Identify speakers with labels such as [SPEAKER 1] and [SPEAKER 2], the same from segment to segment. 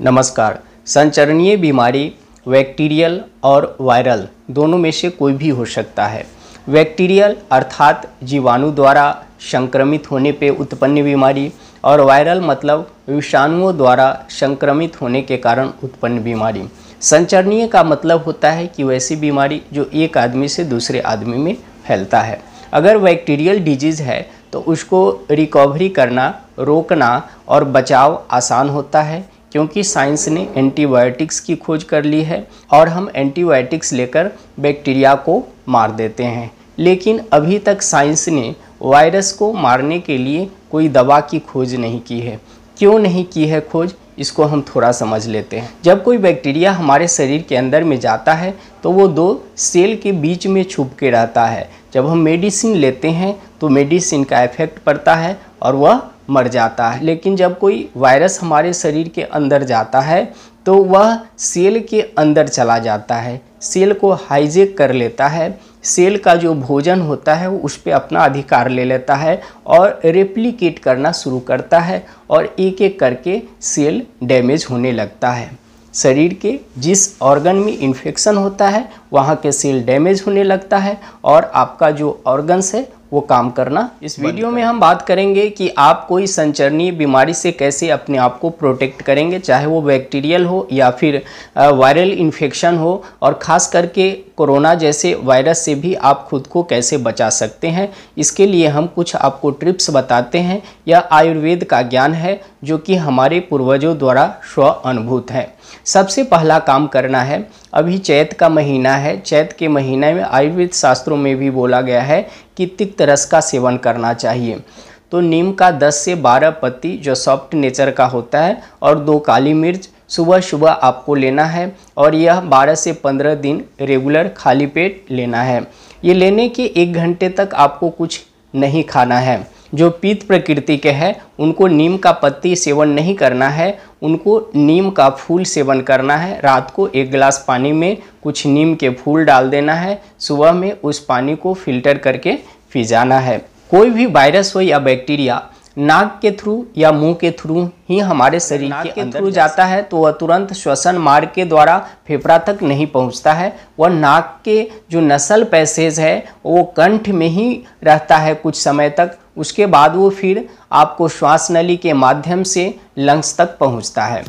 [SPEAKER 1] नमस्कार संचरणीय बीमारी बैक्टीरियल और वायरल दोनों में से कोई भी हो सकता है बैक्टीरियल अर्थात जीवाणु द्वारा संक्रमित होने पे उत्पन्न बीमारी और वायरल मतलब विषाणुओं द्वारा संक्रमित होने के कारण उत्पन्न बीमारी संचरणीय का मतलब होता है कि वैसी बीमारी जो एक आदमी से दूसरे आदमी में फैलता है अगर बैक्टीरियल डिजीज़ है तो उसको रिकवरी करना रोकना और बचाव आसान होता है क्योंकि साइंस ने एंटीबायोटिक्स की खोज कर ली है और हम एंटीबायोटिक्स लेकर बैक्टीरिया को मार देते हैं लेकिन अभी तक साइंस ने वायरस को मारने के लिए कोई दवा की खोज नहीं की है क्यों नहीं की है खोज इसको हम थोड़ा समझ लेते हैं जब कोई बैक्टीरिया हमारे शरीर के अंदर में जाता है तो वो दो सेल के बीच में छुप के रहता है जब हम मेडिसिन लेते हैं तो मेडिसिन का इफेक्ट पड़ता है और वह मर जाता है लेकिन जब कोई वायरस हमारे शरीर के अंदर जाता है तो वह सेल के अंदर चला जाता है सेल को हाइजेक कर लेता है सेल का जो भोजन होता है वो उस पर अपना अधिकार ले लेता है और रेप्लिकेट करना शुरू करता है और एक एक करके सेल डैमेज होने लगता है शरीर के जिस ऑर्गन में इन्फेक्शन होता है वहाँ के सेल डैमेज होने लगता है और आपका जो ऑर्गन्स है वो काम करना इस वीडियो में हम बात करेंगे कि आप कोई संचरणीय बीमारी से कैसे अपने आप को प्रोटेक्ट करेंगे चाहे वो बैक्टीरियल हो या फिर वायरल इन्फेक्शन हो और ख़ास करके कोरोना जैसे वायरस से भी आप खुद को कैसे बचा सकते हैं इसके लिए हम कुछ आपको ट्रिप्स बताते हैं या आयुर्वेद का ज्ञान है जो कि हमारे पूर्वजों द्वारा स्व अनुभूत हैं सबसे पहला काम करना है अभी चैत का महीना है चैत के महीने में आयुर्वेद शास्त्रों में भी बोला गया है कि तिक्त रस का सेवन करना चाहिए तो नीम का 10 से 12 पत्ती जो सॉफ्ट नेचर का होता है और दो काली मिर्च सुबह सुबह आपको लेना है और यह 12 से 15 दिन रेगुलर खाली पेट लेना है ये लेने के एक घंटे तक आपको कुछ नहीं खाना है जो पीत प्रकृति के हैं उनको नीम का पत्ती सेवन नहीं करना है उनको नीम का फूल सेवन करना है रात को एक गिलास पानी में कुछ नीम के फूल डाल देना है सुबह में उस पानी को फिल्टर करके पी जाना है कोई भी वायरस हो या बैक्टीरिया नाक के थ्रू या मुंह के थ्रू ही हमारे शरीर के, के थ्रू जाता है तो वह तुरंत श्वसन मार्ग के द्वारा फेफड़ा तक नहीं पहुंचता है वह नाक के जो नसल पैसेज है वो कंठ में ही रहता है कुछ समय तक उसके बाद वो फिर आपको श्वास नली के माध्यम से लंग्स तक पहुंचता है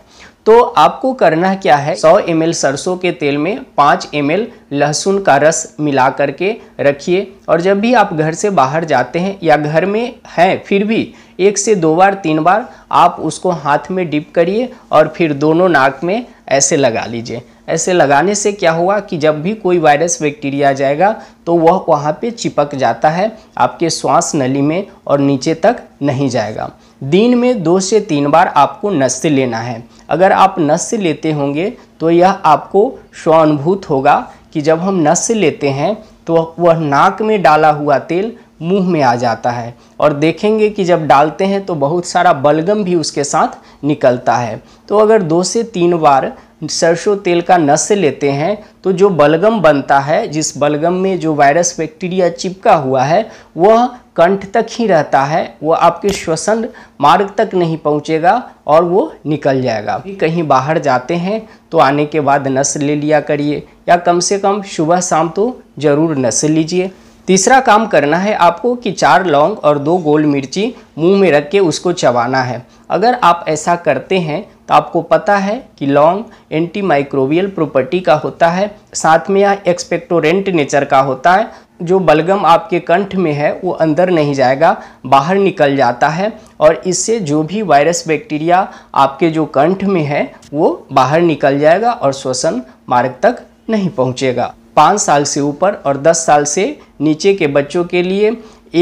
[SPEAKER 1] तो आपको करना क्या है 100 एम सरसों के तेल में 5 एम लहसुन का रस मिला करके रखिए और जब भी आप घर से बाहर जाते हैं या घर में हैं फिर भी एक से दो बार तीन बार आप उसको हाथ में डिप करिए और फिर दोनों नाक में ऐसे लगा लीजिए ऐसे लगाने से क्या हुआ कि जब भी कोई वायरस बैक्टीरिया जाएगा तो वह वहाँ पे चिपक जाता है आपके श्वास नली में और नीचे तक नहीं जाएगा दिन में दो से तीन बार आपको नस्य लेना है अगर आप नस्य लेते होंगे तो यह आपको स्वानुभूत होगा कि जब हम नस्य लेते हैं तो वह नाक में डाला हुआ तेल मुंह में आ जाता है और देखेंगे कि जब डालते हैं तो बहुत सारा बलगम भी उसके साथ निकलता है तो अगर दो से तीन बार सरसों तेल का नस लेते हैं तो जो बलगम बनता है जिस बलगम में जो वायरस बैक्टीरिया चिपका हुआ है वह कंठ तक ही रहता है वह आपके श्वसन मार्ग तक नहीं पहुंचेगा और वो निकल जाएगा कहीं बाहर जाते हैं तो आने के बाद नस ले लिया करिए या कम से कम सुबह शाम तो ज़रूर नस लीजिए तीसरा काम करना है आपको कि चार लौंग और दो गोल मिर्ची मुंह में रख के उसको चबाना है अगर आप ऐसा करते हैं तो आपको पता है कि लौंग एंटी माइक्रोवियल प्रॉपर्टी का होता है साथ में यह एक्सपेक्टोरेंट नेचर का होता है जो बलगम आपके कंठ में है वो अंदर नहीं जाएगा बाहर निकल जाता है और इससे जो भी वायरस बैक्टीरिया आपके जो कंठ में है वो बाहर निकल जाएगा और श्वसन मार्ग तक नहीं पहुँचेगा पाँच साल से ऊपर और दस साल से नीचे के बच्चों के लिए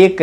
[SPEAKER 1] एक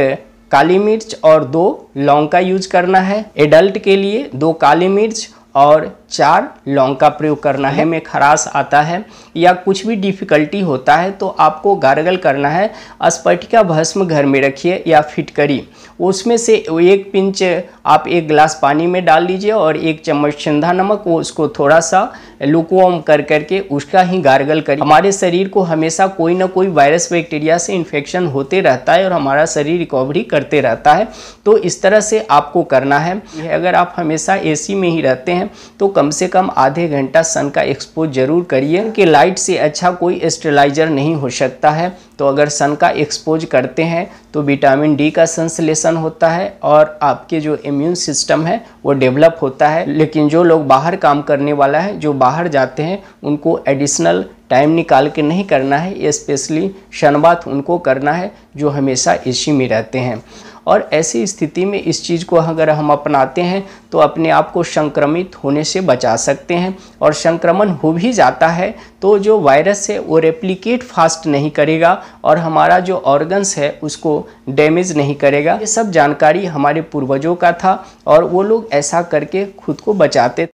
[SPEAKER 1] काली मिर्च और दो लौंग का यूज करना है एडल्ट के लिए दो काली मिर्च और चार लौंग का प्रयोग करना है में खराश आता है या कुछ भी डिफ़िकल्टी होता है तो आपको गारगल करना है स्पटिका भस्म घर में रखिए या फिटकरी उसमें से एक पिंच आप एक गिलास पानी में डाल लीजिए और एक चम्मच चंदा नमक वो उसको थोड़ा सा लुकवॉम कर करके उसका ही गारगल करिए हमारे शरीर को हमेशा कोई ना कोई वायरस बैक्टीरिया से इन्फेक्शन होते रहता है और हमारा शरीर रिकवरी करते रहता है तो इस तरह से आपको करना है अगर आप हमेशा ए में ही रहते हैं तो कम से कम आधे घंटा सन का एक्सपोज जरूर करिए कि लाइट से अच्छा कोई स्टेलाइजर नहीं हो सकता है तो अगर सन का एक्सपोज करते हैं तो विटामिन डी का संश्लेषण होता है और आपके जो इम्यून सिस्टम है वो डेवलप होता है लेकिन जो लोग बाहर काम करने वाला है जो बाहर जाते हैं उनको एडिशनल टाइम निकाल के नहीं करना है स्पेशली शनबात उनको करना है जो हमेशा एसी में रहते हैं और ऐसी स्थिति में इस चीज़ को अगर हम अपनाते हैं तो अपने आप को संक्रमित होने से बचा सकते हैं और संक्रमण हो भी जाता है तो जो वायरस है वो रेप्लिकेट फास्ट नहीं करेगा और हमारा जो ऑर्गन्स है उसको डैमेज नहीं करेगा ये सब जानकारी हमारे पूर्वजों का था और वो लोग ऐसा करके खुद को बचाते